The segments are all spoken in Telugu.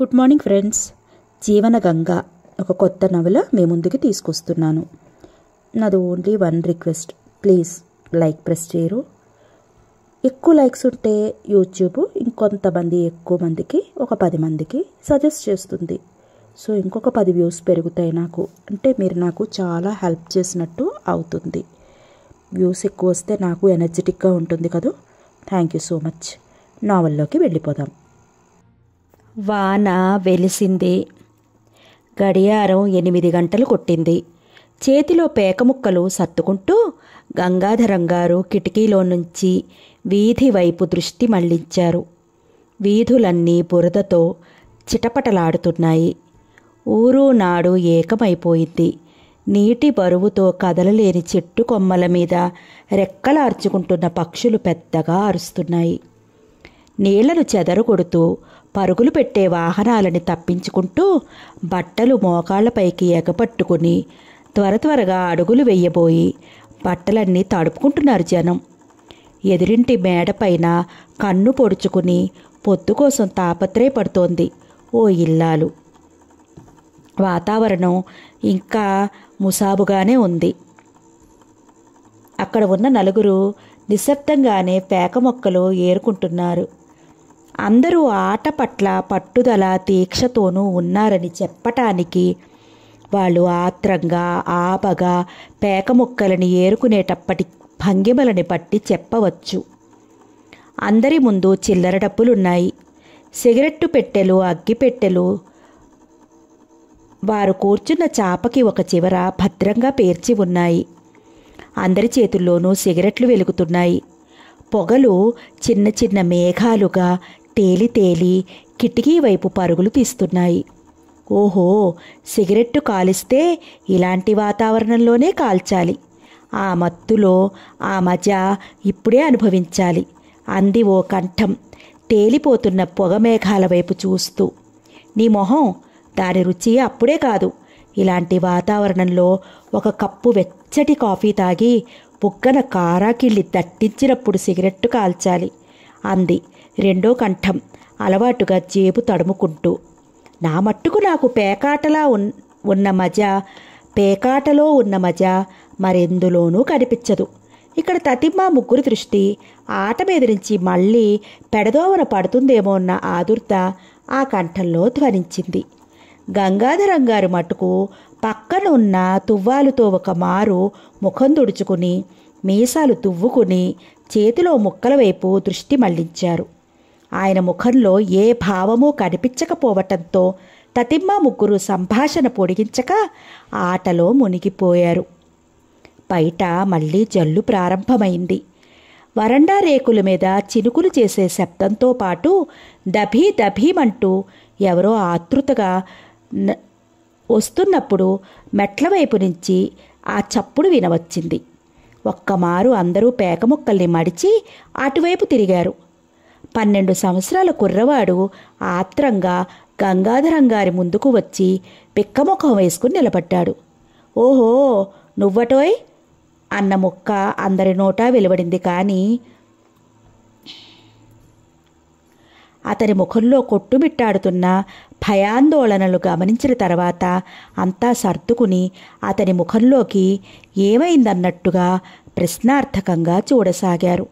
గుడ్ మార్నింగ్ ఫ్రెండ్స్ జీవన గంగా ఒక కొత్త నవల మీ ముందుకి తీసుకొస్తున్నాను నాది only one request please like press చేయరు ఎక్కువ లైక్స్ ఉంటే యూట్యూబ్ ఇంకొంతమంది ఎక్కువ మందికి ఒక పది మందికి సజెస్ట్ చేస్తుంది సో ఇంకొక పది వ్యూస్ పెరుగుతాయి నాకు అంటే మీరు నాకు చాలా హెల్ప్ చేసినట్టు అవుతుంది వ్యూస్ ఎక్కువ వస్తే నాకు ఎనర్జెటిక్గా ఉంటుంది కదా థ్యాంక్ యూ సో మచ్ నావల్లోకి వెళ్ళిపోదాం వాన వెలిసింది గడియారం ఎనిమిది గంటలు కొట్టింది చేతిలో పేకముక్కలు సర్దుకుంటూ గంగాధరం గారు కిటికీలో నుంచి వీధి వైపు దృష్టి మళ్లించారు వీధులన్నీ బురదతో చిటపటలాడుతున్నాయి ఊరు నాడు ఏకమైపోయింది నీటి బరువుతో కదలలేని చెట్టు కొమ్మల మీద రెక్కలార్చుకుంటున్న పక్షులు పెద్దగా అరుస్తున్నాయి నీళ్లను చెదరగొడుతూ పరుగులు పెట్టే వాహనాలని తప్పించుకుంటూ బట్టలు మోకాళ్లపైకి ఎగపట్టుకుని త్వర త్వరగా అడుగులు వెయ్యబోయి బట్టలన్నీ తడుపుకుంటున్నారు జనం ఎదిరింటి మేడపైన కన్ను పొడుచుకుని పొత్తు కోసం తాపత్రయపడుతోంది ఓ ఇల్లాలు వాతావరణం ఇంకా ముసాబుగానే ఉంది అక్కడ ఉన్న నలుగురు నిశ్శబ్దంగానే పేక మొక్కలు ఏరుకుంటున్నారు అందరూ ఆట పట్ల పట్టుదల తీక్షతోనూ ఉన్నారని చెప్పటానికి వాళ్ళు ఆత్రంగా ఆపగా పేక ముక్కలని ఏరుకునేటప్పటి భంగిమలని బట్టి చెప్పవచ్చు అందరి ముందు చిల్లర డబ్బులున్నాయి సిగరెట్టు పెట్టెలు అగ్గిపెట్టెలు వారు కూర్చున్న చాపకి ఒక చివర భద్రంగా పేర్చి ఉన్నాయి అందరి చేతుల్లోనూ సిగరెట్లు వెలుగుతున్నాయి పొగలు చిన్న చిన్న మేఘాలుగా తేలి తేలి కిటికీ వైపు పరుగులు తీస్తున్నాయి ఓహో సిగరెట్టు కాలిస్తే ఇలాంటి వాతావరణంలోనే కాల్చాలి ఆ మత్తులో ఆ మజ ఇప్పుడే అనుభవించాలి అంది ఓ కంఠం తేలిపోతున్న పొగమేఘాల వైపు చూస్తూ నీ మొహం దాని రుచి అప్పుడే కాదు ఇలాంటి వాతావరణంలో ఒక కప్పు వెచ్చటి కాఫీ తాగి బుగ్గన కారాకిళ్ళి దట్టించినప్పుడు సిగరెట్టు కాల్చాలి అంది రెండో కంఠం అలవాటుగా జేబు తడుముకుంటూ నా మట్టుకు నాకు పేకాటలా ఉన్ ఉన్న మజ పేకాటలో ఉన్న మజ మరెందులోనూ కనిపించదు ఇక్కడ తతిమ్మ ముగ్గురు దృష్టి ఆట మీద నుంచి మళ్ళీ పెడదోవన అన్న ఆదుర్త ఆ కంఠంలో ధ్వనించింది గంగాధరం గారు మటుకు పక్కన ఉన్న తువ్వాలుతో ఒక మారు ముఖం తుడుచుకుని మీసాలు తువ్వుకుని చేతిలో ముక్కల వైపు దృష్టి మళ్లించారు ఆయన ముఖంలో ఏ భావమూ కనిపించకపోవటంతో తతిమ్మ ముగ్గురు సంభాషణ పొడిగించక ఆటలో మునిగిపోయారు బయట మళ్ళీ జల్లు ప్రారంభమైంది వరండా రేకుల మీద చినుకులు చేసే శబ్దంతో పాటు దభీ దభీమంటూ ఎవరో ఆతృతగా వస్తున్నప్పుడు మెట్ల వైపు నుంచి ఆ చప్పుడు వినవచ్చింది ఒక్కమారు అందరూ పేకముక్కల్ని మడిచి అటువైపు తిరిగారు పన్నెండు సంవత్సరాల కుర్రవాడు ఆత్రంగా గంగాధరం గారి ముందుకు వచ్చి పిక్కముఖం వేసుకుని నిలబడ్డాడు ఓహో నువ్వటోయ్ అన్న మొక్క అందరి నోటా వెలువడింది కానీ అతని ముఖంలో కొట్టుమిట్టాడుతున్న భయాందోళనలు గమనించిన తర్వాత అంతా సర్దుకుని అతని ముఖంలోకి ఏమైందన్నట్టుగా ప్రశ్నార్థకంగా చూడసాగారు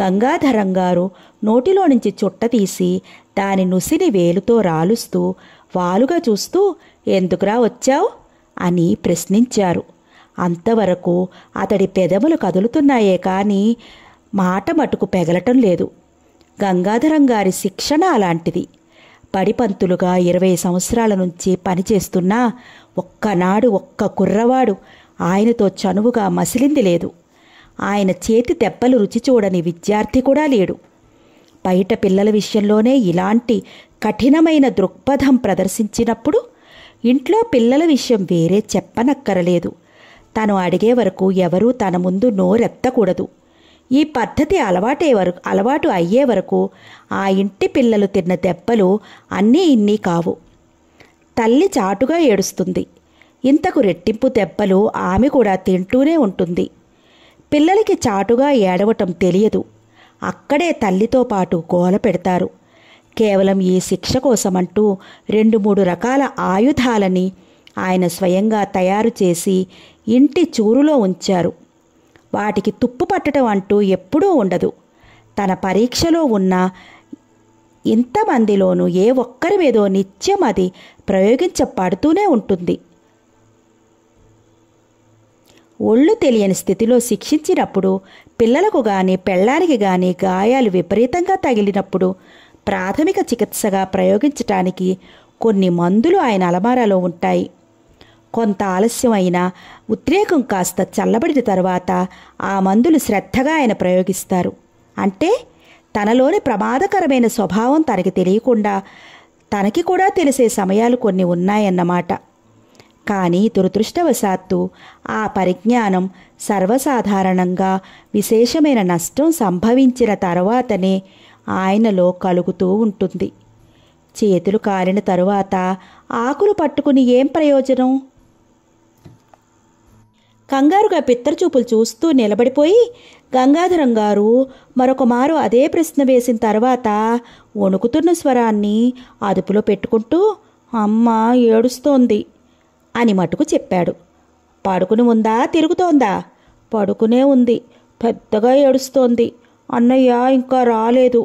గంగాధరం గారు నోటిలో నుంచి చుట్ట తీసి దాని నుసిని వేలుతో రాలుస్తూ వాలుగా చూస్తూ ఎందుకురా వచ్చావు అని ప్రశ్నించారు అంతవరకు అతడి పెదవులు కదులుతున్నాయే కానీ మాట మటుకు పెగలటం లేదు గంగాధరం గారి శిక్షణ అలాంటిది పడిపంతులుగా ఇరవై సంవత్సరాల నుంచి పనిచేస్తున్నా ఒక్కనాడు ఒక్క కుర్రవాడు ఆయనతో చనువుగా మసిలింది లేదు ఆయన చేతి దెబ్బలు రుచి చూడని విద్యార్థి కూడా లేడు బయట పిల్లల విషయంలోనే ఇలాంటి కఠినమైన దృక్పథం ప్రదర్శించినప్పుడు ఇంట్లో పిల్లల విషయం వేరే చెప్పనక్కరలేదు తను అడిగే వరకు ఎవరూ తన ముందు నోరెత్తకూడదు ఈ పద్ధతి అలవాటే వరకు అలవాటు అయ్యే వరకు ఆ ఇంటి పిల్లలు తిన్న దెబ్బలు అన్నీ ఇన్నీ కావు తల్లి చాటుగా ఏడుస్తుంది ఇంతకు రెట్టింపు దెబ్బలు ఆమె కూడా తింటూనే ఉంటుంది పిల్లలకి చాటుగా ఏడవటం తెలియదు అక్కడే తల్లితో పాటు గోల పెడతారు కేవలం ఈ శిక్ష కోసమంటూ రెండు మూడు రకాల ఆయుధాలని ఆయన స్వయంగా తయారు చేసి ఇంటి చూరులో ఉంచారు వాటికి తుప్పు పట్టడం అంటూ ఎప్పుడూ ఉండదు తన పరీక్షలో ఉన్న ఇంతమందిలోనూ ఏ ఒక్కరి మీదో నిత్యం అది ప్రయోగించబడుతూనే ఉంటుంది ఒళ్ళు తెలియని స్థితిలో శిక్షించినప్పుడు పిల్లలకు గాని పెళ్ళానికి గాని గాయాలు విపరీతంగా తగిలినప్పుడు ప్రాథమిక చికిత్సగా ప్రయోగించటానికి కొన్ని మందులు ఆయన అలమారాలో ఉంటాయి కొంత ఆలస్యం ఉద్రేకం కాస్త చల్లబడిన తర్వాత ఆ మందులు శ్రద్ధగా ఆయన ప్రయోగిస్తారు అంటే తనలోని ప్రమాదకరమైన స్వభావం తనకి తెలియకుండా తనకి కూడా తెలిసే సమయాలు కొన్ని ఉన్నాయన్నమాట కానీ దురదృష్టవశాత్తు ఆ పరిజ్ఞానం సర్వసాధారణంగా విశేషమైన నష్టం సంభవించిన తర్వాతనే ఆయనలో కలుగుతూ ఉంటుంది చేతులు కాలిన తరువాత ఆకులు పట్టుకుని ఏం ప్రయోజనం కంగారుగా పిత్తరచూపులు చూస్తూ నిలబడిపోయి గంగాధరం గారు మరొక మారు అదే ప్రశ్న వేసిన తర్వాత వణుకుతున్న స్వరాన్ని అదుపులో పెట్టుకుంటూ అమ్మ ఏడుస్తోంది అని మటుకు చెప్పాడు పడుకుని ఉందా తిరుగుతోందా పడుకునే ఉంది పెద్దగా ఏడుస్తోంది అన్నయ్య ఇంకా రాలేదు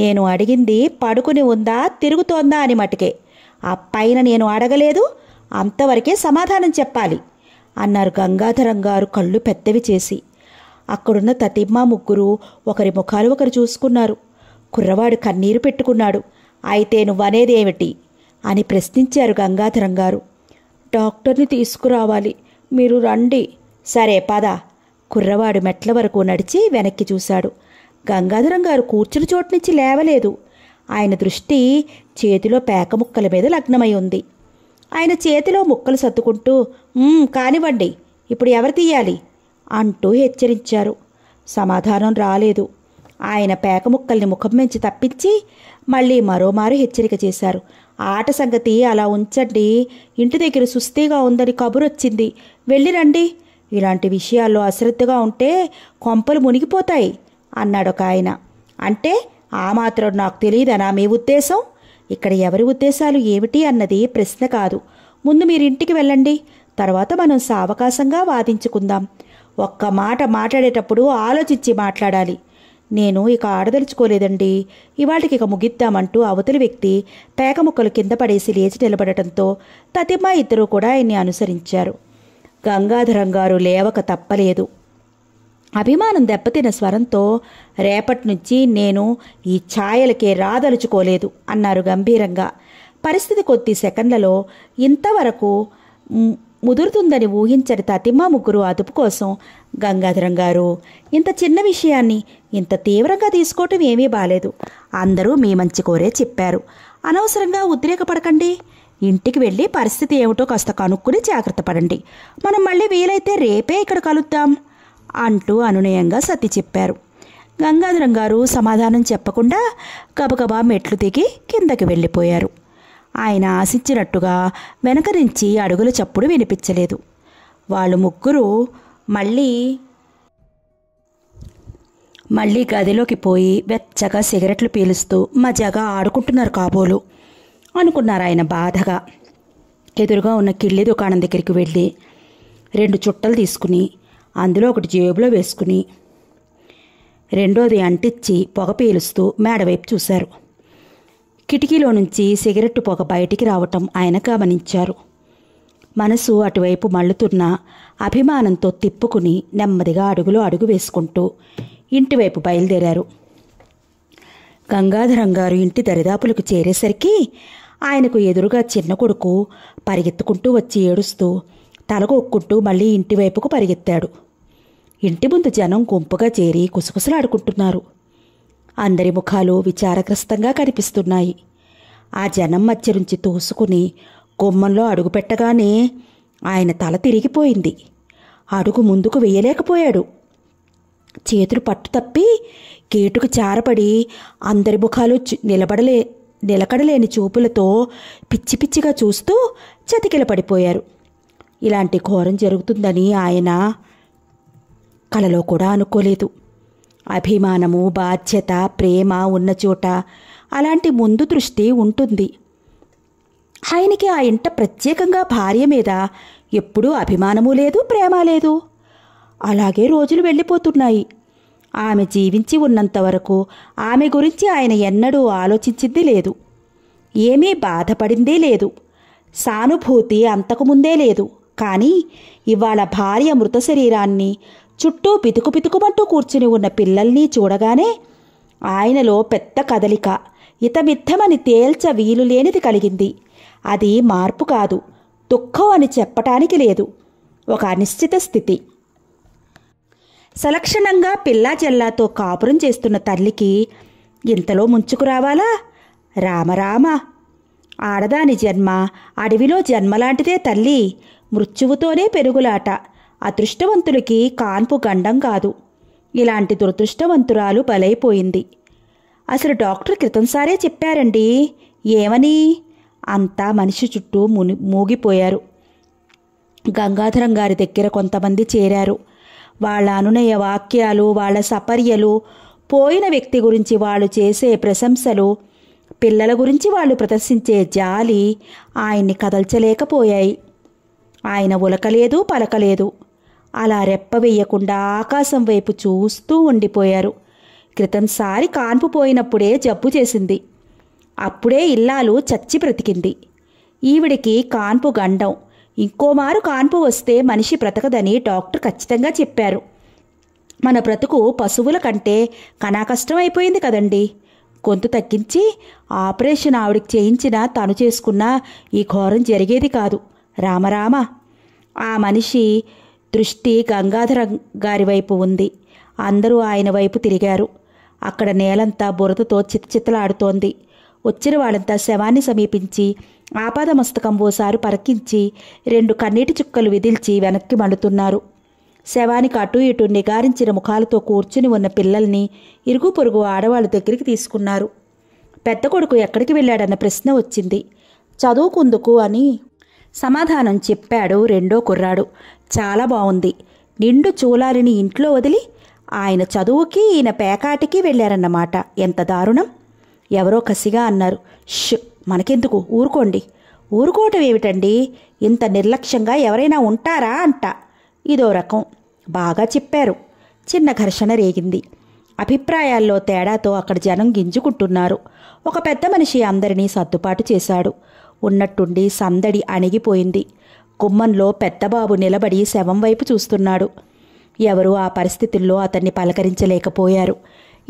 నేను అడిగింది పడుకుని ఉందా తిరుగుతోందా అని మటుకే ఆ పైన నేను అడగలేదు అంతవరకే సమాధానం చెప్పాలి అన్నారు గంగాధరం గారు కళ్ళు పెద్దవి చేసి అక్కడున్న తతిమ్మ ముగ్గురు ఒకరి ముఖాలు ఒకరు చూసుకున్నారు కుర్రవాడు కన్నీరు పెట్టుకున్నాడు అయితే నువ్వనేదేమిటి అని ప్రశ్నించారు గంగాధరం గారు డాక్టర్ని తీసుకురావాలి మీరు రండి సరే పద కుర్రవాడు మెట్ల వరకు నడిచి వెనక్కి చూశాడు గంగాధరం గారు కూర్చుని చోటు నుంచి లేవలేదు ఆయన దృష్టి చేతిలో పేక ముక్కల మీద లగ్నమై ఉంది ఆయన చేతిలో ముక్కలు సర్దుకుంటూ కానివ్వండి ఇప్పుడు ఎవరు తీయాలి అంటూ హెచ్చరించారు సమాధానం రాలేదు ఆయన పేక ముక్కల్ని ముఖం మించి తప్పించి మళ్ళీ మరోమారు హెచ్చరిక చేశారు ఆట సంగతి అలా ఉంచండి ఇంటి దగ్గర సుస్థిగా ఉందని కబురొచ్చింది వెళ్ళి రండి ఇలాంటి విషయాల్లో అశ్రద్ధగా ఉంటే కొంపలు మునిగిపోతాయి అన్నాడు ఒక ఆయన అంటే ఆ మాత్రం నాకు తెలియదనా మీ ఉద్దేశం ఇక్కడ ఎవరి ఉద్దేశాలు ఏమిటి అన్నది ప్రశ్న కాదు ముందు మీరు ఇంటికి వెళ్ళండి తర్వాత మనం సావకాశంగా వాదించుకుందాం ఒక్క మాట మాట్లాడేటప్పుడు ఆలోచించి మాట్లాడాలి నేను ఇక ఆడదలుచుకోలేదండి ఇవాళకి ఇక ముగిద్దామంటూ అవతలి వ్యక్తి తేక ముక్కలు కింద పడేసి లేచి నిలబడటంతో తతిమ్మ ఇద్దరూ కూడా ఆయన్ని అనుసరించారు గంగాధరం గారు లేవక తప్పలేదు అభిమానం దెబ్బతిన స్వరంతో రేపటి నుంచి నేను ఈ ఛాయలకే రాదలుచుకోలేదు అన్నారు గంభీరంగా పరిస్థితి కొద్ది సెకండ్లలో ఇంతవరకు ముదురుతుందని ఊహించని తతిమా ముగ్గురు అదుపు కోసం గంగాధరం గారు ఇంత చిన్న విషయాన్ని ఇంత తీవ్రంగా తీసుకోవటం ఏమీ బాలేదు అందరూ మీ మంచి కోరే చెప్పారు అనవసరంగా ఉద్రేకపడకండి ఇంటికి వెళ్ళి పరిస్థితి ఏమిటో కాస్త కనుక్కుని జాగ్రత్త పడండి మనం మళ్ళీ వీలైతే రేపే ఇక్కడ కలుద్దాం అంటూ అనునయంగా సతి చెప్పారు గంగాధరం గారు సమాధానం చెప్పకుండా గబగబా మెట్లు దిగి కిందకి వెళ్ళిపోయారు ఆయన ఆశించినట్టుగా వెనక నుంచి అడుగుల చప్పుడు వినిపించలేదు వాళ్ళు ముగ్గురు మళ్ళీ మళ్ళీ గదిలోకి పోయి వెచ్చగా సిగరెట్లు పీలుస్తూ మజాగా ఆడుకుంటున్నారు కాబోలు అనుకున్నారు ఆయన బాధగా ఎదురుగా ఉన్న కిళ్ళి దుకాణం దగ్గరికి వెళ్ళి రెండు చుట్టలు తీసుకుని అందులో ఒకటి జేబులో వేసుకుని రెండోది అంటిచ్చి పొగ పీలుస్తూ మేడవైపు చూశారు కిటికీలో నుంచి సిగరెట్టు పొగ బయటికి రావటం ఆయన గమనించారు మనసు అటువైపు మళ్ళుతున్న అభిమానంతో తిప్పుకుని నెమ్మదిగా అడుగులో అడుగు వేసుకుంటూ ఇంటివైపు బయలుదేరారు గంగాధరం గారు ఇంటి దరిదాపులకు చేరేసరికి ఆయనకు ఎదురుగా చిన్న కొడుకు పరిగెత్తుకుంటూ వచ్చి ఏడుస్తూ తలగొక్కుంటూ మళ్ళీ ఇంటివైపుకు పరిగెత్తాడు ఇంటి ముందు జనం గుంపుగా చేరి కుసుకుసలాడుకుంటున్నారు అందరి ముఖాలు విచారగ్రస్తంగా కనిపిస్తున్నాయి ఆ జనం మధ్య నుంచి తోసుకుని గుమ్మంలో అడుగుపెట్టగానే ఆయన తల తిరిగిపోయింది అడుగు ముందుకు వేయలేకపోయాడు చేతులు పట్టు తప్పి గేటుకు చారపడి అందరి ముఖాలు నిలబడలే నిలకడలేని చూపులతో పిచ్చి పిచ్చిగా చూస్తూ చతికిల పడిపోయారు ఇలాంటి ఘోరం జరుగుతుందని ఆయన కలలో కూడా అనుకోలేదు అభిమానము బాధ్యత ప్రేమ ఉన్నచోట అలాంటి ముందు దృష్టి ఉంటుంది ఆయనకి ఆ ఇంట ప్రత్యేకంగా భార్య మీద ఎప్పుడూ అభిమానము లేదు ప్రేమ లేదు అలాగే రోజులు వెళ్ళిపోతున్నాయి ఆమె జీవించి ఉన్నంతవరకు ఆమె గురించి ఆయన ఎన్నడూ ఆలోచించింది లేదు ఏమీ బాధపడిందే లేదు సానుభూతి అంతకుముందే లేదు కానీ ఇవాళ భార్య మృత శరీరాన్ని చుట్టూ పితుకు పితుకుమంటూ కూర్చుని ఉన్న పిల్లల్ని చూడగానే ఆయనలో పెద్ద కదలిక ఇతమిత్తమని తేల్చ వీలు లేనిది కలిగింది అది మార్పు కాదు దుఃఖం అని చెప్పటానికి లేదు ఒక అనిశ్చిత స్థితి సలక్షణంగా పిల్లా చెల్లాతో కాపురం చేస్తున్న తల్లికి ఇంతలో ముంచుకు రావాలా రామరామ ఆడదాని జన్మ అడవిలో జన్మలాంటిదే తల్లి మృత్యువుతోనే పెరుగులాట అదృష్టవంతులకి కాన్పు గండం కాదు ఇలాంటి దురదృష్టవంతురాలు బలైపోయింది అసలు డాక్టర్ క్రితంసారే చెప్పారండి ఏమని అంతా మనిషి చుట్టూ ముని మూగిపోయారు గంగాధరం గారి దగ్గర కొంతమంది చేరారు వాళ్ళ అనునయ వాక్యాలు వాళ్ళ సపర్యలు పోయిన వ్యక్తి గురించి వాళ్ళు చేసే ప్రశంసలు పిల్లల గురించి వాళ్ళు ప్రదర్శించే జాలి ఆయన్ని కదల్చలేకపోయాయి ఆయన ఉలకలేదు పలకలేదు అలా రెప్పవేయకుండా ఆకాశం వైపు చూస్తూ ఉండిపోయారు క్రితంసారి కాన్పు పోయినప్పుడే జబ్బు చేసింది అప్పుడే ఇల్లాలు చచ్చి బ్రతికింది ఈవిడికి కాన్పు గండం ఇంకోమారు కాన్పు వస్తే మనిషి బ్రతకదని డాక్టర్ ఖచ్చితంగా చెప్పారు మన బ్రతుకు పశువుల కంటే కష్టమైపోయింది కదండి గొంతు తగ్గించి ఆపరేషన్ ఆవిడికి చేయించినా తను చేసుకున్నా ఈ ఘోరం జరిగేది కాదు రామరామ ఆ మనిషి దృష్టి గంగాధరం గారి వైపు ఉంది అందరూ ఆయన వైపు తిరిగారు అక్కడ నేలంతా బురదతో చిత్తచిత్తలాడుతోంది వచ్చిన వాళ్ళంతా శవాన్ని సమీపించి మస్తకం ఓసారి పరకించి రెండు కన్నీటి చుక్కలు విదిల్చి వెనక్కి మళ్ళుతున్నారు శవానికి అటు ఇటు నిగారించిన ముఖాలతో కూర్చుని ఉన్న పిల్లల్ని ఇరుగు పొరుగు ఆడవాళ్ళ దగ్గరికి తీసుకున్నారు పెద్ద కొడుకు ఎక్కడికి వెళ్ళాడన్న ప్రశ్న వచ్చింది చదువుకుందుకు అని సమాధానం చెప్పాడు రెండో కుర్రాడు చాలా బాగుంది నిండు చూలాలిని ఇంట్లో వదిలి ఆయన చదువుకి ఈయన పేకాటికి వెళ్ళారన్నమాట ఎంత దారుణం ఎవరో కసిగా అన్నారు ష్ మనకెందుకు ఊరుకోండి ఊరుకోవటం ఏమిటండి ఇంత నిర్లక్ష్యంగా ఎవరైనా ఉంటారా అంట ఇదో రకం బాగా చెప్పారు చిన్న ఘర్షణ రేగింది అభిప్రాయాల్లో తేడాతో అక్కడ జనం గింజుకుంటున్నారు ఒక పెద్ద మనిషి అందరినీ సర్దుబాటు చేశాడు ఉన్నట్టుండి సందడి అణిగిపోయింది గుమ్మంలో పెద్దబాబు నిలబడి శవం వైపు చూస్తున్నాడు ఎవరూ ఆ పరిస్థితుల్లో అతన్ని పలకరించలేకపోయారు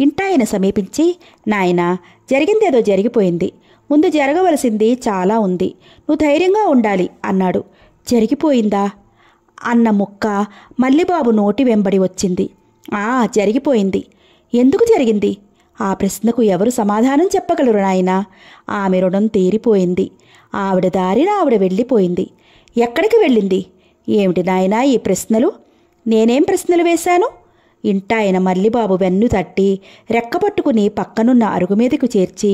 ఇంటాయన సమీపించి నాయనా జరిగిందేదో జరిగిపోయింది ముందు జరగవలసింది చాలా ఉంది నువ్వు ధైర్యంగా ఉండాలి అన్నాడు జరిగిపోయిందా అన్న ముక్క మల్లిబాబు నోటి వెంబడి వచ్చింది ఆ జరిగిపోయింది ఎందుకు జరిగింది ఆ ప్రశ్నకు ఎవరు సమాధానం చెప్పగలరు నాయన ఆమె రుణం తీరిపోయింది ఆవిడ దారిన ఆవిడ వెళ్ళిపోయింది ఎక్కడికి వెళ్ళింది ఏమిటి నాయనా ఈ ప్రశ్నలు నేనేం ప్రశ్నలు వేశాను ఇంటాయన మల్లిబాబు వెన్ను తట్టి రెక్కపట్టుకుని పక్కనున్న అరుగు మీదకు చేర్చి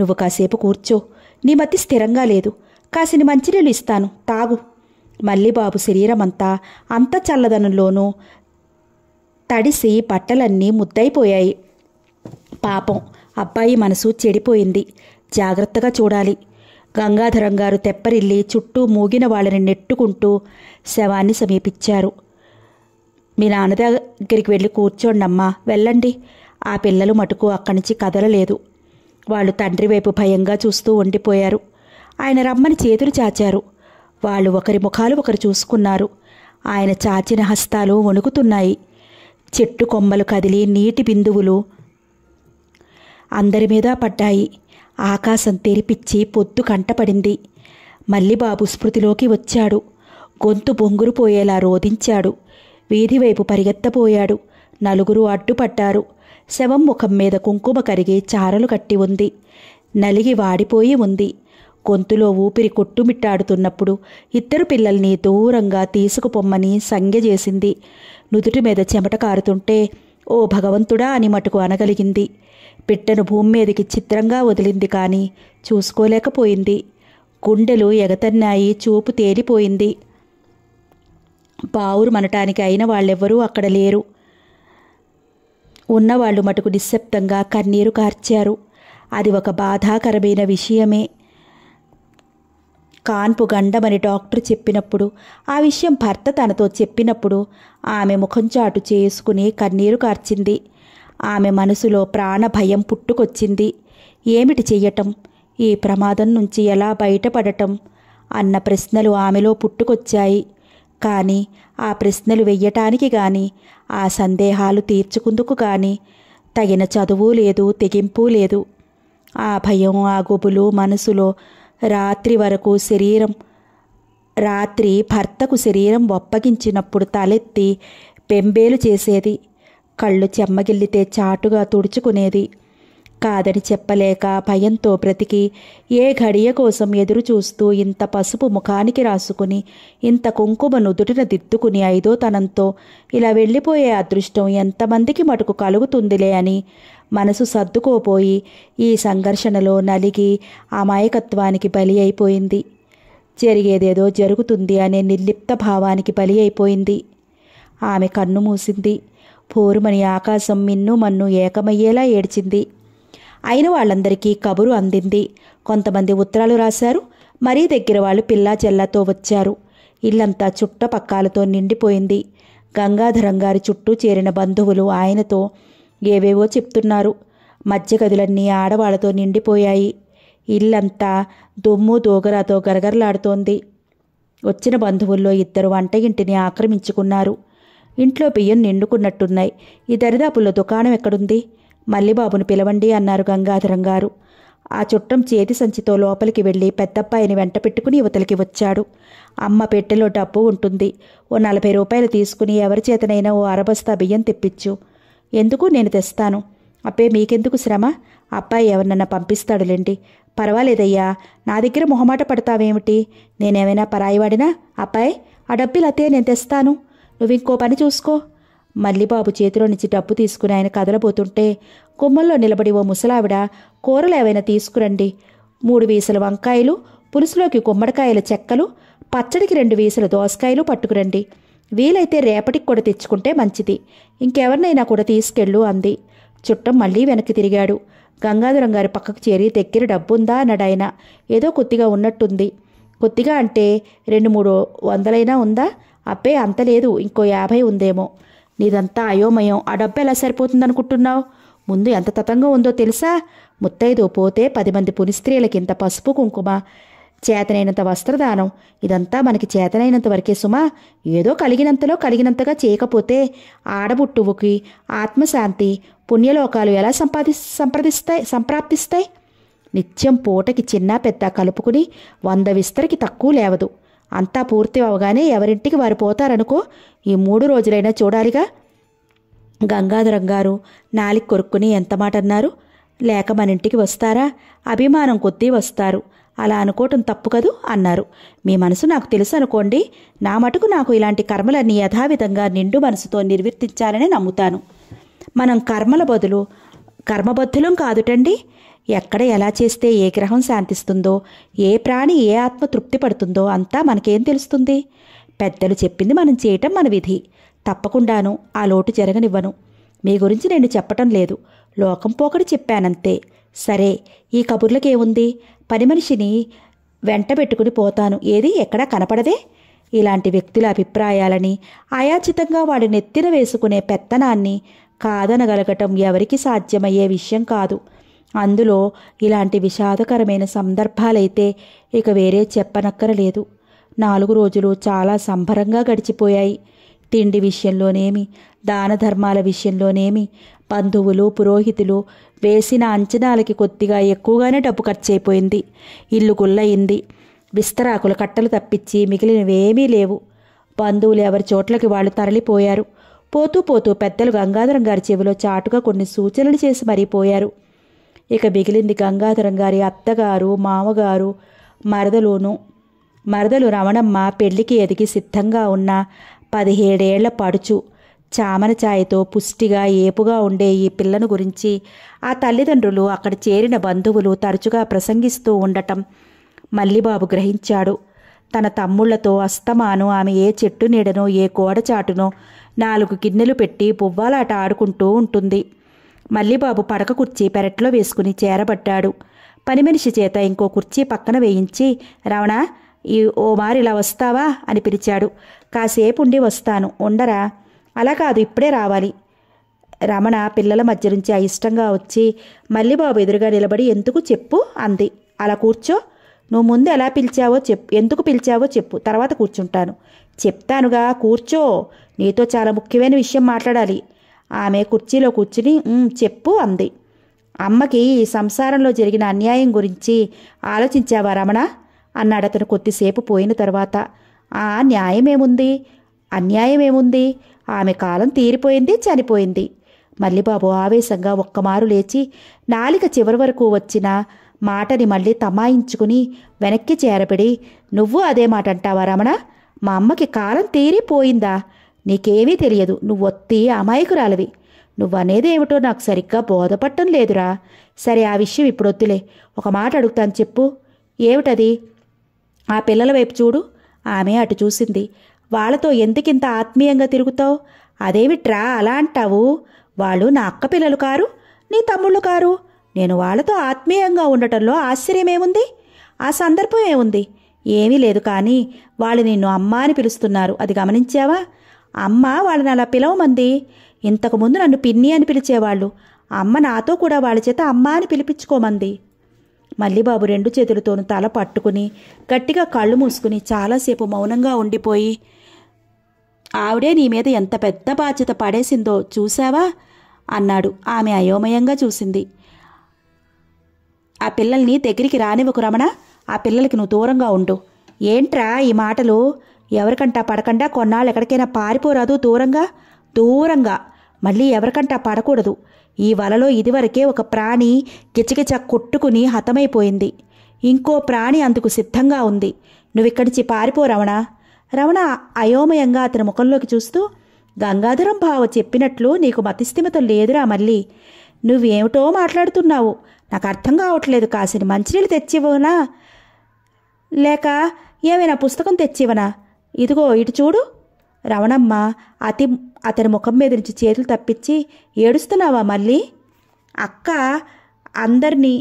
నువ్వు కాసేపు కూర్చో నీ మతి స్థిరంగా లేదు కాసిని మంచినీళ్ళు ఇస్తాను తాగు మల్లిబాబు శరీరమంతా అంత చల్లదనంలోనూ తడిసి బట్టలన్నీ ముద్దైపోయాయి పాపం అబ్బాయి మనసు చెడిపోయింది జాగ్రత్తగా చూడాలి గంగాధరం గారు తెప్పరిల్లి చుట్టూ మూగిన వాళ్ళని నెట్టుకుంటూ శవాన్ని సమీపించారు మీ నాన్న దగ్గరికి వెళ్ళి కూర్చోండమ్మా వెళ్ళండి ఆ పిల్లలు మటుకు అక్కడి నుంచి కదలలేదు వాళ్ళు తండ్రి వైపు భయంగా చూస్తూ ఉండిపోయారు ఆయన రమ్మని చేతులు చాచారు వాళ్ళు ఒకరి ముఖాలు ఒకరు చూసుకున్నారు ఆయన చాచిన హస్తాలు వణుకుతున్నాయి చెట్టు కొమ్మలు కదిలి నీటి బిందువులు అందరి మీద పడ్డాయి ఆకాశం తెరిపిచ్చి పొద్దు కంటపడింది మల్లిబాబు స్మృతిలోకి వచ్చాడు గొంతు బొంగురుపోయేలా రోధించాడు వీధివైపు పరిగెత్తపోయాడు నలుగురు అడ్డుపడ్డారు శవం ముఖం మీద కుంకుమ కరిగి చారలు కట్టి ఉంది నలిగి వాడిపోయి ఉంది గొంతులో ఊపిరి కొట్టుమిట్టాడుతున్నప్పుడు ఇద్దరు పిల్లల్ని దూరంగా తీసుకుపొమ్మని సంజ్ఞ చేసింది నుదుటి మీద చెమట కారుతుంటే ఓ భగవంతుడా అని మటుకు అనగలిగింది పిట్టను భూమి మీదకి చిత్రంగా వదిలింది కానీ చూసుకోలేకపోయింది గుండెలు ఎగతన్నాయి చూపు తేలిపోయింది పావురు మనటానికి అయిన వాళ్ళెవ్వరూ అక్కడ లేరు ఉన్నవాళ్ళు మటుకు నిశ్శబ్దంగా కన్నీరు కార్చారు అది ఒక బాధాకరమైన విషయమే కాన్పు గండమని డాక్టర్ చెప్పినప్పుడు ఆ విషయం భర్త తనతో చెప్పినప్పుడు ఆమె ముఖం చాటు చేసుకుని కన్నీరు కార్చింది ఆమె మనసులో ప్రాణ భయం పుట్టుకొచ్చింది ఏమిటి చెయ్యటం ఈ ప్రమాదం నుంచి ఎలా బయటపడటం అన్న ప్రశ్నలు ఆమెలో పుట్టుకొచ్చాయి కానీ ఆ ప్రశ్నలు వెయ్యటానికి గాని ఆ సందేహాలు తీర్చుకుందుకు గాని తగిన చదువు లేదు తెగింపు లేదు ఆ భయం ఆ గుబులు మనసులో రాత్రి వరకు శరీరం రాత్రి భర్తకు శరీరం ఒప్పగించినప్పుడు తలెత్తి పెంబేలు చేసేది కళ్ళు చెమ్మగిల్లితే చాటుగా తుడుచుకునేది కాదని చెప్పలేక భయంతో బ్రతికి ఏ ఘడియ కోసం ఎదురు చూస్తూ ఇంత పసుపు ముఖానికి రాసుకుని ఇంత కుంకుమ నుదుటిన దిద్దుకుని ఐదో తనంతో ఇలా వెళ్ళిపోయే అదృష్టం ఎంతమందికి మటుకు కలుగుతుందిలే అని మనసు సర్దుకోపోయి ఈ సంఘర్షణలో నలిగి అమాయకత్వానికి బలి అయిపోయింది జరిగేదేదో జరుగుతుంది అనే నిర్లిప్త భావానికి బలి అయిపోయింది ఆమె కన్ను మూసింది పోరుమని ఆకాశం మిన్ను మన్ను ఏకమయ్యేలా ఏడ్చింది అయిన వాళ్ళందరికీ కబురు అందింది కొంతమంది ఉత్తరాలు రాశారు మరీ దగ్గర వాళ్ళు పిల్లా చెల్లతో వచ్చారు ఇల్లంతా చుట్టపక్కాలతో నిండిపోయింది గంగాధరం గారి చుట్టూ చేరిన బంధువులు ఆయనతో ఏవేవో చెప్తున్నారు మధ్య గదులన్నీ ఆడవాళ్లతో నిండిపోయాయి ఇల్లంతా దుమ్ము దోగరాతో గరగరలాడుతోంది వచ్చిన బంధువుల్లో ఇద్దరు వంట ఇంటిని ఆక్రమించుకున్నారు ఇంట్లో బియ్యం నిండుకున్నట్టున్నాయి ఈ దరిదాపుల్లో దుకాణం ఎక్కడుంది మల్లిబాబును పిలవండి అన్నారు గంగాధరం గారు ఆ చుట్టం చేతి సంచితో లోపలికి వెళ్ళి పెద్దప్పాయిని వెంట పెట్టుకుని యువతలకి వచ్చాడు అమ్మ పెట్టెలో డబ్బు ఉంటుంది ఓ నలభై రూపాయలు తీసుకుని ఎవరి చేతనైనా ఓ అరబస్తా బియ్యం తెప్పించు ఎందుకు నేను తెస్తాను అప్పే మీకెందుకు శ్రమ అబ్బాయి ఎవరినన్నా పంపిస్తాడులేండి పర్వాలేదయ్యా నా దగ్గర మొహమాట పడతావేమిటి నేనేమైనా పరాయివాడినా అబ్బాయి ఆ డబ్బులు అతే నేను తెస్తాను నువ్వు ఇంకో పని చూసుకో మల్లిబాబు చేతిలో నుంచి డబ్బు తీసుకుని ఆయన కదలబోతుంటే కొమ్మల్లో నిలబడి ఓ ముసలావిడ కూరలు ఏవైనా తీసుకురండి మూడు వీసల వంకాయలు పులుసులోకి గుమ్మడికాయల చెక్కలు పచ్చడికి రెండు వీసల దోసకాయలు పట్టుకురండి వీలైతే రేపటికి కూడా తెచ్చుకుంటే మంచిది ఇంకెవరినైనా కూడా తీసుకెళ్ళు అంది చుట్టం మళ్ళీ వెనక్కి తిరిగాడు గంగాధరం గారి పక్కకు చేరి దగ్గర డబ్బుందా అన్నాడాయన ఏదో కొద్దిగా ఉన్నట్టుంది కొద్దిగా అంటే రెండు మూడు వందలైనా ఉందా అబ్బే అంత లేదు ఇంకో యాభై ఉందేమో నీదంతా అయోమయం ఆ డబ్బు ఎలా సరిపోతుందనుకుంటున్నావు ముందు ఎంత తతంగా ఉందో తెలుసా ముత్తైదు పోతే పది మంది పునిస్త్రీలకి ఇంత పసుపు కుంకుమ చేతనైనంత వస్త్రదానం ఇదంతా మనకి చేతనైనంత వరకే సుమా ఏదో కలిగినంతలో కలిగినంతగా చేయకపోతే ఆడబుట్టువుకి ఆత్మశాంతి పుణ్యలోకాలు ఎలా సంపాది సంప్రదిస్తాయి సంప్రాప్తిస్తాయి నిత్యం పూటకి చిన్న పెద్ద కలుపుకుని వంద విస్తరికి తక్కువ లేవదు అంతా పూర్తి అవగానే ఎవరింటికి వారు పోతారనుకో ఈ మూడు రోజులైనా చూడాలిగా గంగాధరం గారు నాలికి కొరుక్కుని ఎంత మాట అన్నారు లేక మన ఇంటికి వస్తారా అభిమానం కొద్దీ వస్తారు అలా అనుకోవటం తప్పు కదూ అన్నారు మీ మనసు నాకు తెలుసు అనుకోండి నా మటుకు నాకు ఇలాంటి కర్మలన్నీ యథావిధంగా నిండు మనసుతో నిర్వర్తించాలని నమ్ముతాను మనం కర్మల బదులు కర్మబద్ధులం కాదుటండి ఎక్కడ ఎలా చేస్తే ఏ గ్రహం శాంతిస్తుందో ఏ ప్రాణి ఏ ఆత్మ తృప్తి పడుతుందో అంతా మనకేం తెలుస్తుంది పెద్దలు చెప్పింది మనం చేయటం మన విధి తప్పకుండాను ఆ లోటు జరగనివ్వను మీ గురించి నేను చెప్పటం లేదు లోకం పోకడి చెప్పానంతే సరే ఈ కబుర్లకేముంది పని మనిషిని వెంటబెట్టుకుని పోతాను ఏది ఎక్కడా కనపడదే ఇలాంటి వ్యక్తుల అభిప్రాయాలని అయాచితంగా వాడి నెత్తిన వేసుకునే పెత్తనాన్ని కాదనగలగటం ఎవరికి సాధ్యమయ్యే విషయం కాదు అందులో ఇలాంటి విషాదకరమైన సందర్భాలైతే ఇక వేరే చెప్పనక్కరలేదు నాలుగు రోజులు చాలా సంబరంగా గడిచిపోయాయి తిండి విషయంలోనేమి దాన ధర్మాల విషయంలోనేమి బంధువులు పురోహితులు వేసిన అంచనాలకి కొద్దిగా ఎక్కువగానే డబ్బు ఖర్చయిపోయింది ఇల్లు గుల్లయింది విస్తరాకుల కట్టలు తప్పించి మిగిలినవేమీ లేవు బంధువులు ఎవరి చోట్లకి వాళ్ళు తరలిపోయారు పోతూ పోతూ పెద్దలు గంగాధరం గారి చెవిలో చాటుగా కొన్ని సూచనలు చేసి మరీపోయారు ఇక మిగిలింది గంగాధరం గారి అత్తగారు మామగారు మరదలోను మరదలు రమణమ్మ పెళ్లికి ఎదిగి సిద్ధంగా ఉన్న పదిహేడేళ్ల పడుచు చామన ఛాయతో పుష్టిగా ఏపుగా ఉండే ఈ పిల్లను గురించి ఆ తల్లిదండ్రులు అక్కడ చేరిన బంధువులు తరచుగా ప్రసంగిస్తూ ఉండటం మల్లిబాబు గ్రహించాడు తన తమ్ముళ్లతో అస్తమాను ఆమె ఏ చెట్టు నీడనో ఏ కోడచాటునో నాలుగు గిన్నెలు పెట్టి పువ్వాలాట ఆడుకుంటూ ఉంటుంది మల్లిబాబు పడక కుర్చీ పెరట్లో వేసుకుని చేరబడ్డాడు పనిమనిషి చేత ఇంకో కుర్చీ పక్కన వేయించి రావణ ఈ ఓ మారిలా వస్తావా అని పిలిచాడు కాసేపు ఉండి వస్తాను ఉండరా అలా కాదు ఇప్పుడే రావాలి రమణ పిల్లల మధ్య నుంచి అయిష్టంగా వచ్చి మల్లిబాబు ఎదురుగా నిలబడి ఎందుకు చెప్పు అంది అలా కూర్చో నువ్వు ముందు ఎలా పిలిచావో చెప్పు ఎందుకు పిలిచావో చెప్పు తర్వాత కూర్చుంటాను చెప్తానుగా కూర్చో నీతో చాలా ముఖ్యమైన విషయం మాట్లాడాలి ఆమె కుర్చీలో కూర్చుని చెప్పు అంది అమ్మకి ఈ సంసారంలో జరిగిన అన్యాయం గురించి ఆలోచించావా రమణ అన్నాడు అతను కొద్దిసేపు పోయిన తర్వాత ఆ న్యాయమేముంది అన్యాయమేముంది ఆమె కాలం తీరిపోయింది చనిపోయింది మల్లిబాబు ఆవేశంగా ఒక్కమారు లేచి నాలిక చివరి వరకు వచ్చిన మాటని మళ్ళీ తమాయించుకుని వెనక్కి చేరబడి నువ్వు అదే మాట అంటావా రమణ మా అమ్మకి కాలం తీరిపోయిందా నీకేమీ తెలియదు నువ్వు ఒత్తి అమాయకురాలవి నువ్వనేదేమిటో నాకు సరిగ్గా బోధపట్టం లేదురా సరే ఆ విషయం ఇప్పుడు వద్దులే ఒక మాట అడుగుతాను చెప్పు ఏమిటది ఆ పిల్లల వైపు చూడు ఆమె అటు చూసింది వాళ్ళతో ఎందుకింత ఆత్మీయంగా తిరుగుతావు అదేమిట్రా అలా అంటావు వాళ్ళు నా అక్క పిల్లలు కారు నీ తమ్ముళ్ళు కారు నేను వాళ్ళతో ఆత్మీయంగా ఉండటంలో ఆశ్చర్యమేముంది ఆ సందర్భం ఏముంది ఏమీ లేదు కానీ వాళ్ళు నిన్ను అమ్మ అని పిలుస్తున్నారు అది గమనించావా అమ్మ వాళ్ళని అలా పిలవమంది ఇంతకుముందు నన్ను పిన్ని అని పిలిచేవాళ్ళు అమ్మ నాతో కూడా వాళ్ళ చేత అమ్మ అని పిలిపించుకోమంది మల్లిబాబు రెండు చేతులతోనూ తల పట్టుకుని గట్టిగా కళ్ళు మూసుకుని చాలాసేపు మౌనంగా ఉండిపోయి ఆవిడే నీ మీద ఎంత పెద్ద బాధ్యత పడేసిందో చూసావా అన్నాడు ఆమె అయోమయంగా చూసింది ఆ పిల్లల్ని దగ్గరికి రానివ్వకు రమణ ఆ పిల్లలకి నువ్వు దూరంగా ఉండు ఏంట్రా ఈ మాటలు ఎవరికంటా పడకుండా కొన్నాళ్ళు ఎక్కడికైనా పారిపోరాదు దూరంగా దూరంగా మళ్ళీ ఎవరికంటా పడకూడదు ఈ వలలో ఇదివరకే ఒక ప్రాణి గిచగిచ కొట్టుకుని హతమైపోయింది ఇంకో ప్రాణి అందుకు సిద్ధంగా ఉంది నువ్విక్కడి నుంచి పారిపో రమణ రమణ అయోమయంగా అతని ముఖంలోకి చూస్తూ గంగాధరం బావ చెప్పినట్లు నీకు మతిస్థిమిత లేదురా మళ్ళీ నువ్వేమిటో మాట్లాడుతున్నావు నాకు అర్థం కావట్లేదు కాసిని మంచినీళ్ళు తెచ్చివనా లేక ఏమైనా పుస్తకం తెచ్చివనా ఇదిగో ఇటు చూడు రవణమ్మ అతి అతని ముఖం మీద నుంచి చేతులు తప్పించి ఏడుస్తున్నావా మళ్ళీ అక్క అందరినీ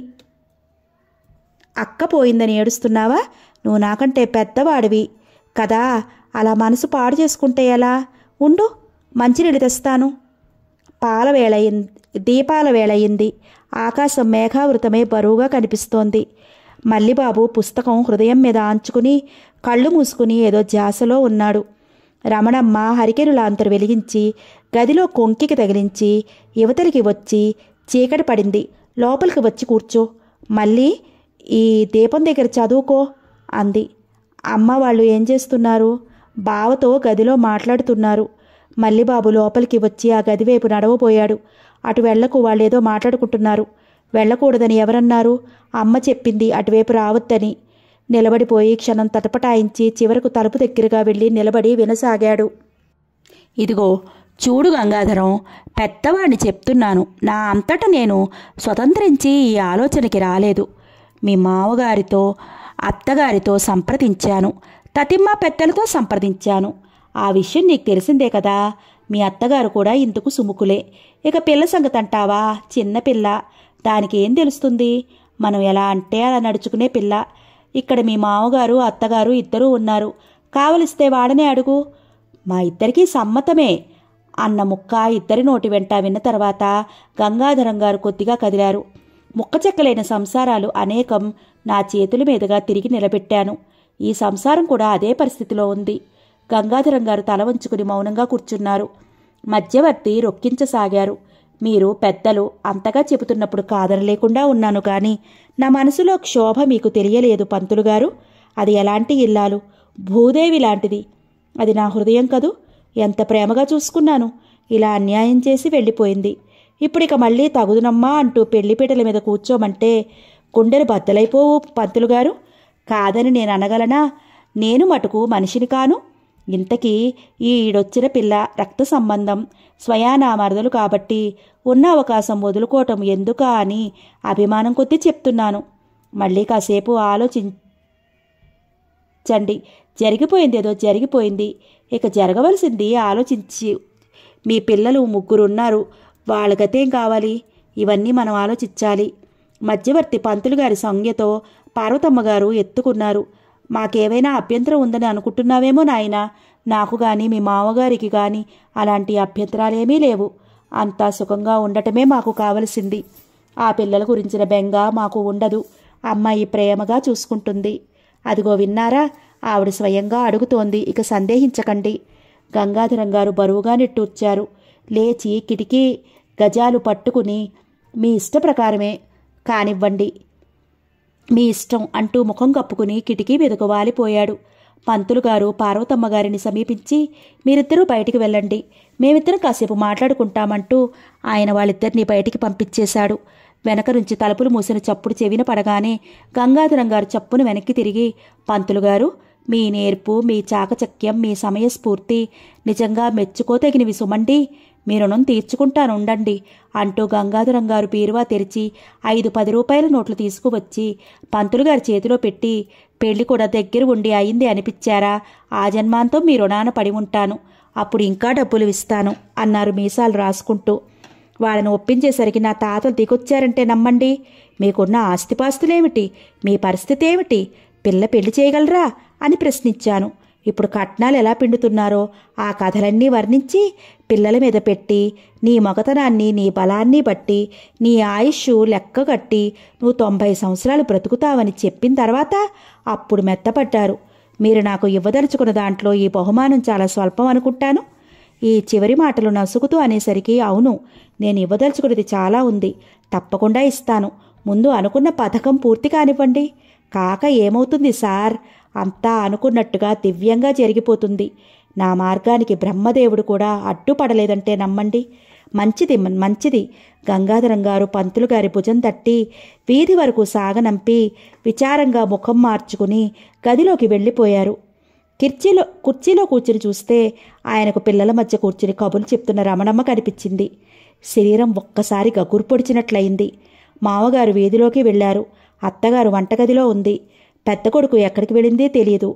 అక్క పోయిందని ఏడుస్తున్నావా నువ్వు నాకంటే పెద్దవాడివి కదా అలా మనసు పాడు చేసుకుంటే ఎలా ఉండు మంచినీళ్ళు తెస్తాను పాల వేళయింది దీపాల వేళయింది ఆకాశం మేఘావృతమే బరువుగా కనిపిస్తోంది మల్లిబాబు పుస్తకం హృదయం మీద ఆంచుకుని కళ్ళు మూసుకుని ఏదో జాసలో ఉన్నాడు రమణమ్మ హరికెను వెలిగించి గదిలో కొంకికి తగిలించి యువతలకి వచ్చి చీకటి పడింది లోపలికి వచ్చి కూర్చో మళ్ళీ ఈ దీపం దగ్గర చదువుకో అంది అమ్మ వాళ్ళు ఏం చేస్తున్నారు బావతో గదిలో మాట్లాడుతున్నారు మల్లిబాబు లోపలికి వచ్చి ఆ గదివైపు నడవబోయాడు అటు వెళ్లకు వాళ్ళేదో మాట్లాడుకుంటున్నారు వెళ్ళకూడదని ఎవరన్నారు అమ్మ చెప్పింది అటువైపు రావద్దని నిలబడిపోయి క్షణం తటపటాయించి చివరకు తలుపు దగ్గరగా వెళ్ళి నిలబడి వినసాగాడు ఇదిగో చూడు గంగాధరం పెద్దవాడిని చెప్తున్నాను నా అంతట నేను స్వతంత్రించి ఈ ఆలోచనకి రాలేదు మీ మావగారితో అత్తగారితో సంప్రదించాను తతిమ్మ పెద్దలతో సంప్రదించాను ఆ విషయం నీకు తెలిసిందే కదా మీ అత్తగారు కూడా ఇందుకు సుముకులే ఇక పిల్ల సంగతంటావా చిన్నపిల్ల దానికి ఏం తెలుస్తుంది మనం ఎలా అంటే అలా నడుచుకునే పిల్ల ఇక్కడ మీ మామగారు అత్తగారు ఇద్దరూ ఉన్నారు కావలిస్తే వాడనే అడుగు మా ఇద్దరికీ సమ్మతమే అన్న ముక్క ఇద్దరి నోటి వెంట విన్న తర్వాత గంగాధరం గారు కొద్దిగా కదిలారు ముక్కచెక్కలైన సంసారాలు అనేకం నా చేతుల మీదుగా తిరిగి నిలబెట్టాను ఈ సంసారం కూడా అదే పరిస్థితిలో ఉంది గంగాధరం గారు తల వంచుకుని మౌనంగా కూర్చున్నారు మధ్యవర్తి రొక్కించసాగారు మీరు పెద్దలు అంతగా చెబుతున్నప్పుడు కాదనలేకుండా ఉన్నాను కానీ నా మనసులో క్షోభ మీకు తెలియలేదు పంతులు గారు అది ఎలాంటి ఇల్లాలు భూదేవి లాంటిది అది నా హృదయం కదూ ఎంత ప్రేమగా చూసుకున్నాను ఇలా అన్యాయం చేసి వెళ్ళిపోయింది ఇప్పుడిక మళ్ళీ తగుదునమ్మా అంటూ పెళ్లిపీటల మీద కూర్చోమంటే గుండెలు బద్దలైపోవు పంతులు గారు కాదని నేను అనగలనా నేను మటుకు మనిషిని కాను ఇంతకీ ఈడొచ్చిన పిల్ల రక్త సంబంధం స్వయాన మరదలు కాబట్టి ఉన్న అవకాశం వదులుకోవటం ఎందుకా అని అభిమానం కొద్దీ చెప్తున్నాను మళ్ళీ కాసేపు ఆలోచించండి జరిగిపోయింది ఏదో జరిగిపోయింది ఇక జరగవలసింది ఆలోచించి మీ పిల్లలు ముగ్గురున్నారు వాళ్ళకైతేం కావాలి ఇవన్నీ మనం ఆలోచించాలి మధ్యవర్తి పంతులు గారి సంజ్ఞతో పార్వతమ్మ గారు ఎత్తుకున్నారు మాకేమైనా అభ్యంతరం ఉందని అనుకుంటున్నావేమో నాయన నాకు గాని మీ మామగారికి గాని అలాంటి అభ్యంతరాలేమీ లేవు అంతా సుఖంగా ఉండటమే మాకు కావలసింది ఆ పిల్లల గురించిన బెంగ మాకు ఉండదు అమ్మాయి ప్రేమగా చూసుకుంటుంది అదిగో విన్నారా ఆవిడ స్వయంగా అడుగుతోంది ఇక సందేహించకండి గంగాధరం గారు బరువుగా నిట్టూర్చారు లేచి కిటికీ గజాలు పట్టుకుని మీ ఇష్ట ప్రకారమే కానివ్వండి మీ ఇష్టం అంటూ ముఖం కప్పుకుని కిటికీ మీదకు వాలిపోయాడు పంతులు గారు పార్వతమ్మ గారిని సమీపించి మీరిద్దరూ బయటికి వెళ్ళండి మేమిద్దరం కాసేపు మాట్లాడుకుంటామంటూ ఆయన వాళ్ళిద్దరినీ బయటికి పంపించేశాడు వెనక నుంచి తలుపులు మూసిన చప్పుడు చెవిన పడగానే గంగాధరం గారు చప్పును వెనక్కి తిరిగి పంతులు గారు మీ నేర్పు మీ చాకచక్యం మీ సమయస్ఫూర్తి నిజంగా మెచ్చుకోతగినవి సుమండి మీ రుణం ఉండండి అంటూ గంగాధరం గారు బీరువా తెరిచి ఐదు పది రూపాయల నోట్లు తీసుకువచ్చి పంతులు గారి చేతిలో పెట్టి పెళ్లి కూడా దగ్గర ఉండి అయింది అనిపించారా ఆ జన్మాంతో మీ రుణాన పడి ఉంటాను అప్పుడు ఇంకా డబ్బులు ఇస్తాను అన్నారు మీసాలు రాసుకుంటూ వాళ్ళని ఒప్పించేసరికి నా తాతలు దిగొచ్చారంటే నమ్మండి మీకున్న ఆస్తిపాస్తులేమిటి మీ పరిస్థితి ఏమిటి పిల్ల పెళ్లి చేయగలరా అని ప్రశ్నించాను ఇప్పుడు కట్నాలు ఎలా పిండుతున్నారో ఆ కథలన్నీ వర్ణించి పిల్లల మీద పెట్టి నీ మొగతనాన్ని నీ బలాన్ని బట్టి నీ ఆయుష్ లెక్క కట్టి నువ్వు తొంభై సంవత్సరాలు బ్రతుకుతావని చెప్పిన తర్వాత అప్పుడు మెత్తపడ్డారు మీరు నాకు ఇవ్వదలుచుకున్న దాంట్లో ఈ బహుమానం చాలా స్వల్పం అనుకుంటాను ఈ చివరి మాటలు నసుగుతూ అనేసరికి అవును నేను ఇవ్వదలుచుకున్నది చాలా ఉంది తప్పకుండా ఇస్తాను ముందు అనుకున్న పథకం పూర్తి కానివ్వండి కాక ఏమవుతుంది సార్ అంతా అనుకున్నట్టుగా దివ్యంగా జరిగిపోతుంది నా మార్గానికి బ్రహ్మదేవుడు కూడా అడ్డుపడలేదంటే నమ్మండి మంచిది మంచిది గంగాధరం గారు పంతులు గారి భుజం తట్టి వీధి వరకు సాగనంపి విచారంగా ముఖం మార్చుకుని గదిలోకి వెళ్ళిపోయారు కిర్చీలో కుర్చీలో కూర్చుని చూస్తే ఆయనకు పిల్లల మధ్య కూర్చుని కబులు చెప్తున్న రమణమ్మ కనిపించింది శరీరం ఒక్కసారి గగురు పొడిచినట్లయింది మామగారు వీధిలోకి వెళ్ళారు అత్తగారు వంటగదిలో ఉంది పెద్ద కొడుకు ఎక్కడికి వెళ్ళిందే తెలియదు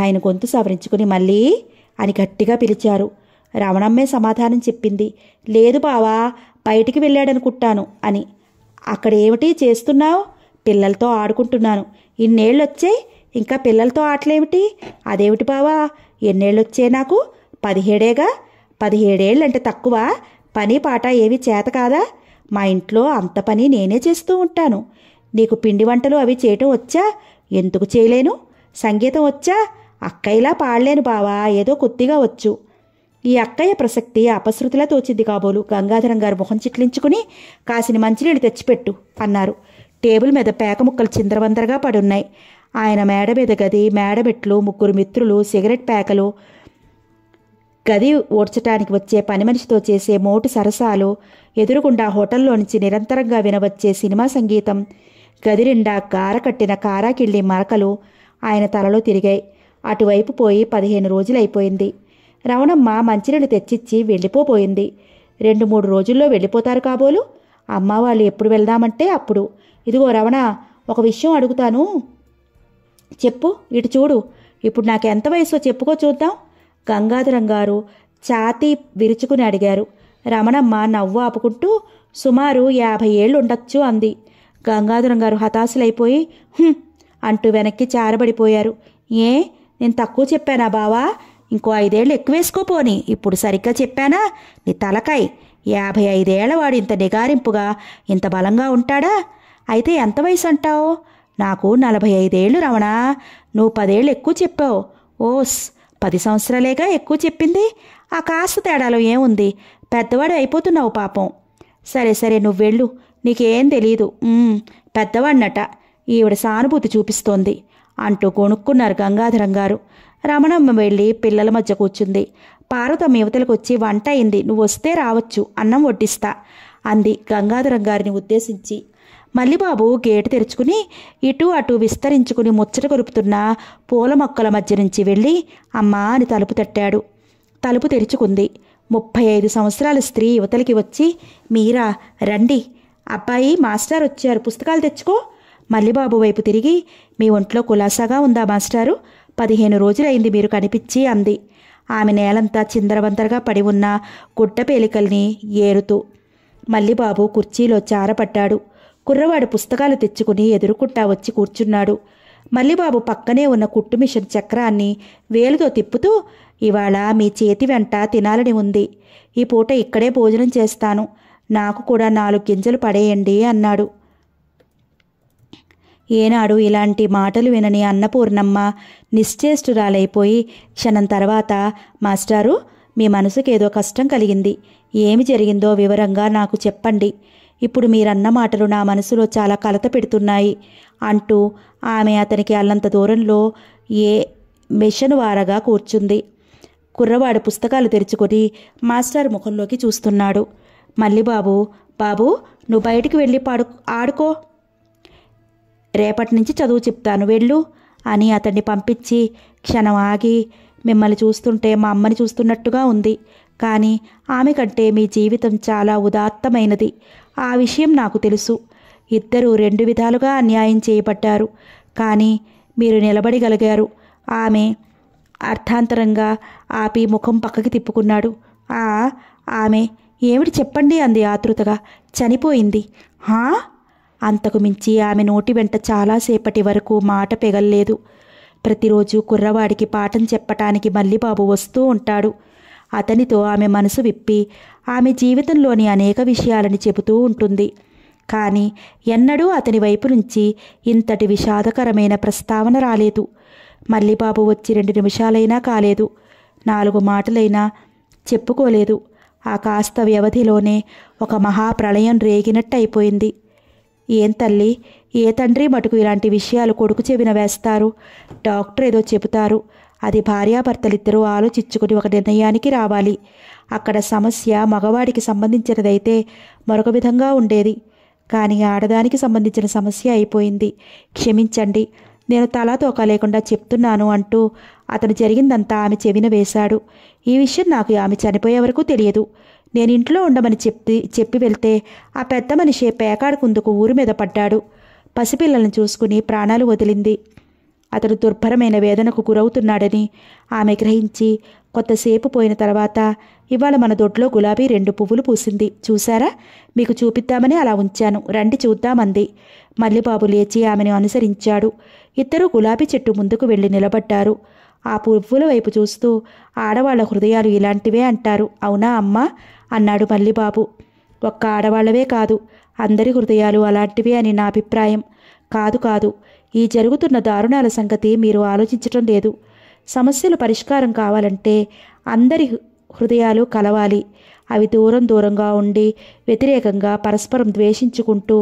ఆయన గొంతు సవరించుకుని మళ్ళీ అని గట్టిగా పిలిచారు రమణమ్మే సమాధానం చెప్పింది లేదు బావా బయటికి వెళ్ళాడనుకుంటాను అని అక్కడ ఏమిటి చేస్తున్నావు పిల్లలతో ఆడుకుంటున్నాను ఇన్నేళ్ళు వచ్చాయి ఇంకా పిల్లలతో ఆటలేమిటి అదేమిటి బావా ఎన్నేళ్ళు వచ్చాయి నాకు పదిహేడేగా పదిహేడేళ్ళంటే తక్కువ పని పాట ఏవి చేత కాదా మా ఇంట్లో అంత పని నేనే చేస్తూ ఉంటాను నీకు పిండి వంటలు అవి చేయటం వచ్చా ఎందుకు చేయలేను సంగీతం వచ్చా అక్కయ్యలా పాడలేను బావా ఏదో కొద్దిగా వచ్చు ఈ అక్కయ్య ప్రసక్తి అపశృతిలా తోచింది కాబోలు గంగాధరం గారు మొహం చిట్లించుకుని కాసిన మంచినీళ్ళు తెచ్చిపెట్టు అన్నారు టేబుల్ మీద పేక ముక్కలు చిందరవందరగా పడున్నాయి ఆయన మేడ మీద గది మేడబెట్లు ముగ్గురు మిత్రులు సిగరెట్ పేకలు గది ఓడ్చటానికి వచ్చే పని మనిషితో చేసే మోటు సరసాలు ఎదురుగుండా నుంచి నిరంతరంగా వినవచ్చే సినిమా సంగీతం గదిరిండా కారకట్టిన గారకట్టిన కారాకిళ్ళి మరకలు ఆయన తలలో తిరిగాయి అటువైపు పోయి పదిహేను రోజులైపోయింది రవణమ్మ మంచినీళ్ళు తెచ్చిచ్చి వెళ్ళిపోబోయింది రెండు మూడు రోజుల్లో వెళ్ళిపోతారు కాబోలు అమ్మ వాళ్ళు ఎప్పుడు వెళ్దామంటే అప్పుడు ఇదిగో రవణ ఒక విషయం అడుగుతాను చెప్పు ఇటు చూడు ఇప్పుడు నాకు ఎంత వయసో చెప్పుకో చూద్దాం గంగాధరం గారు ఛాతీ విరుచుకుని అడిగారు రమణమ్మ నవ్వు ఆపుకుంటూ సుమారు యాభై ఏళ్ళు ఉండొచ్చు అంది గంగాధరం గారు హతాశులైపోయి అంటూ వెనక్కి చారబడిపోయారు ఏ నేను తక్కువ చెప్పానా బావా ఇంకో ఐదేళ్ళు ఎక్కువేసుకోపోని ఇప్పుడు సరిగ్గా చెప్పానా నీ తలకాయ్ యాభై ఐదేళ్ల వాడు ఇంత నిగారింపుగా ఇంత బలంగా ఉంటాడా అయితే ఎంత వయసు అంటావు నాకు నలభై ఐదేళ్ళు రమణ నువ్వు పదేళ్ళు ఎక్కువ చెప్పావు ఓస్ పది సంవత్సరాలేగా ఎక్కువ చెప్పింది ఆ కాస్త తేడాలో ఏముంది పెద్దవాడు అయిపోతున్నావు పాపం సరే సరే నువ్వు వెళ్ళు నీకేం తెలీదు పెద్దవాడినట ఈవిడ సానుభూతి చూపిస్తోంది అంటూ కొనుక్కున్నారు గంగాధరం గారు రమణమ్మ వెళ్ళి పిల్లల మధ్య కూర్చుంది పార్వతమ్మ యువతలకు వచ్చి వంట అయింది నువ్వు వస్తే రావచ్చు అన్నం వడ్డిస్తా అంది గంగాధరం గారిని ఉద్దేశించి మల్లిబాబు గేటు తెరుచుకుని ఇటు అటు విస్తరించుకుని ముచ్చట కొలుపుతున్న పూల మొక్కల మధ్య నుంచి వెళ్ళి అమ్మా అని తలుపు తట్టాడు తలుపు తెరుచుకుంది ముప్పై ఐదు సంవత్సరాల స్త్రీ యువతలకి వచ్చి మీరా రండి అబ్బాయి మాస్టర్ వచ్చారు పుస్తకాలు తెచ్చుకో మల్లిబాబు వైపు తిరిగి మీ ఒంట్లో కులాసాగా ఉందా మాస్టారు పదిహేను రోజులైంది మీరు కనిపించి అంది ఆమె నేలంతా చిందరవంతరగా పడి ఉన్న గుడ్డ పేలికల్ని ఏరుతూ మల్లిబాబు కుర్చీలో చారపడ్డాడు కుర్రవాడు పుస్తకాలు తెచ్చుకుని ఎదురుకుంటా వచ్చి కూర్చున్నాడు మల్లిబాబు పక్కనే ఉన్న కుట్టు మిషన్ చక్రాన్ని వేలుతో తిప్పుతూ ఇవాళ మీ చేతి వెంట తినాలని ఉంది ఈ పూట ఇక్కడే భోజనం చేస్తాను నాకు కూడా నాలుగు గింజలు పడేయండి అన్నాడు ఏనాడు ఇలాంటి మాటలు వినని అన్నపూర్ణమ్మ నిశ్చేష్టురాలైపోయి క్షణం తర్వాత మాస్టారు మీ మనసుకేదో కష్టం కలిగింది ఏమి జరిగిందో వివరంగా నాకు చెప్పండి ఇప్పుడు మీరన్న మాటలు నా మనసులో చాలా కలత పెడుతున్నాయి అంటూ ఆమె అతనికి అల్లంత దూరంలో ఏ మెషను వారగా కూర్చుంది కుర్రవాడు పుస్తకాలు తెరుచుకొని మాస్టర్ ముఖంలోకి చూస్తున్నాడు మళ్ళీ బాబు బాబు నువ్వు బయటికి వెళ్ళి పాడు ఆడుకో రేపటి నుంచి చదువు చెప్తాను వెళ్ళు అని అతన్ని పంపించి క్షణం ఆగి మిమ్మల్ని చూస్తుంటే మా అమ్మని చూస్తున్నట్టుగా ఉంది కానీ ఆమె కంటే మీ జీవితం చాలా ఉదాత్తమైనది ఆ విషయం నాకు తెలుసు ఇద్దరూ రెండు విధాలుగా అన్యాయం చేయబడ్డారు కానీ మీరు నిలబడిగలిగారు ఆమె అర్థాంతరంగా ఆపి ముఖం పక్కకి తిప్పుకున్నాడు ఆ ఆమె ఏమిటి చెప్పండి అంది ఆతృతగా చనిపోయింది హా అంతకు మించి ఆమె నోటి వెంట చాలాసేపటి వరకు మాట పెగల్లేదు ప్రతిరోజు కుర్రవాడికి పాఠం చెప్పటానికి మల్లిబాబు వస్తూ ఉంటాడు అతనితో ఆమె మనసు విప్పి ఆమె జీవితంలోని అనేక విషయాలని చెబుతూ ఉంటుంది కానీ ఎన్నడూ అతని వైపు నుంచి ఇంతటి విషాదకరమైన ప్రస్తావన రాలేదు మల్లిబాబు వచ్చి రెండు నిమిషాలైనా కాలేదు నాలుగు మాటలైనా చెప్పుకోలేదు ఆ కాస్త వ్యవధిలోనే ఒక మహాప్రళయం రేగినట్టయిపోయింది ఏం తల్లి ఏ తండ్రి మటుకు ఇలాంటి విషయాలు కొడుకు చెవిన వేస్తారు డాక్టర్ ఏదో చెబుతారు అది భార్యాభర్తలిద్దరూ ఆలోచించుకుని ఒక నిర్ణయానికి రావాలి అక్కడ సమస్య మగవాడికి సంబంధించినదైతే మరొక విధంగా ఉండేది కానీ ఆడదానికి సంబంధించిన సమస్య అయిపోయింది క్షమించండి నేను తలా తోక లేకుండా చెప్తున్నాను అంటూ అతను జరిగిందంతా ఆమె చెవిన వేశాడు ఈ విషయం నాకు ఆమె చనిపోయే వరకు తెలియదు నేను ఇంట్లో ఉండమని చెప్పి చెప్పి వెళ్తే ఆ పెద్ద మనిషి పేకాడుకుందుకు ఊరి మీద పడ్డాడు పసిపిల్లలను చూసుకుని ప్రాణాలు వదిలింది అతడు దుర్భరమైన వేదనకు గురవుతున్నాడని ఆమె గ్రహించి కొంతసేపు పోయిన తర్వాత ఇవాళ మన దొడ్లో గులాబీ రెండు పువ్వులు పూసింది చూశారా మీకు చూపిద్దామని అలా ఉంచాను రండి చూద్దామంది మల్లిబాబు లేచి ఆమెను అనుసరించాడు ఇద్దరు గులాబీ చెట్టు ముందుకు వెళ్ళి నిలబడ్డారు ఆ పువ్వుల వైపు చూస్తూ ఆడవాళ్ల హృదయాలు ఇలాంటివే అంటారు అవునా అమ్మా అన్నాడు మల్లిబాబు ఒక్క ఆడవాళ్లవే కాదు అందరి హృదయాలు అలాంటివే అని నా అభిప్రాయం కాదు కాదు ఈ జరుగుతున్న దారుణాల సంగతి మీరు ఆలోచించటం లేదు సమస్యల పరిష్కారం కావాలంటే అందరి హృదయాలు కలవాలి అవి దూరం దూరంగా ఉండి వ్యతిరేకంగా పరస్పరం ద్వేషించుకుంటూ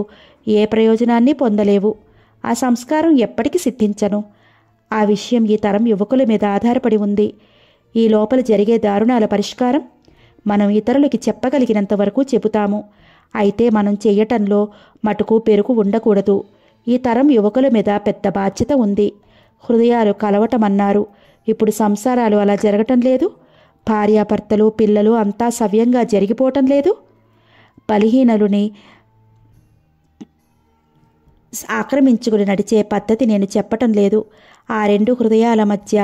ఏ ప్రయోజనాన్ని పొందలేవు ఆ సంస్కారం ఎప్పటికీ సిద్ధించను ఆ విషయం ఈ తరం యువకుల మీద ఆధారపడి ఉంది ఈ లోపల జరిగే దారుణాల పరిష్కారం మనం ఇతరులకి చెప్పగలిగినంత వరకు చెబుతాము అయితే మనం చేయటంలో మటుకు పెరుగు ఉండకూడదు ఈ తరం యువకుల మీద పెద్ద బాధ్యత ఉంది హృదయాలు కలవటమన్నారు ఇప్పుడు సంసారాలు అలా జరగటం లేదు భార్యాభర్తలు పిల్లలు అంతా సవ్యంగా జరిగిపోవటం లేదు బలహీనలుని ఆక్రమించుకుని నడిచే పద్ధతి నేను చెప్పటం లేదు ఆ రెండు హృదయాల మధ్య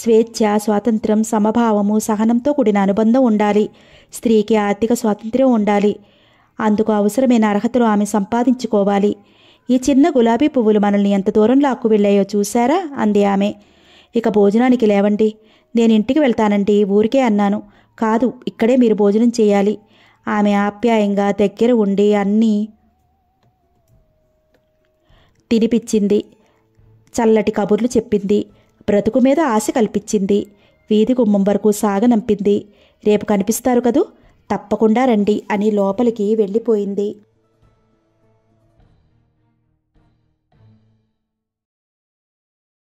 స్వేచ్ఛ స్వాతంత్రం సమభావము సహనంతో కూడిన అనుబంధం ఉండాలి స్త్రీకి ఆర్థిక స్వాతంత్ర్యం ఉండాలి అందుకు అవసరమైన అర్హతలు ఆమె సంపాదించుకోవాలి ఈ చిన్న గులాబీ పువ్వులు మనల్ని ఎంత దూరం లాక్కు వెళ్ళాయో చూశారా అంది ఆమె ఇక భోజనానికి లేవండి నేను ఇంటికి వెళ్తానండి ఊరికే అన్నాను కాదు ఇక్కడే మీరు భోజనం చేయాలి ఆమె ఆప్యాయంగా దగ్గర ఉండి అన్నీ తినిపించింది చల్లటి కబుర్లు చెప్పింది బ్రతుకు మీద ఆశ కల్పించింది వీధి గుమ్మం వరకు సాగనంపింది రేపు కనిపిస్తారు కదూ తప్పకుండా రండి అని లోపలికి వెళ్ళిపోయింది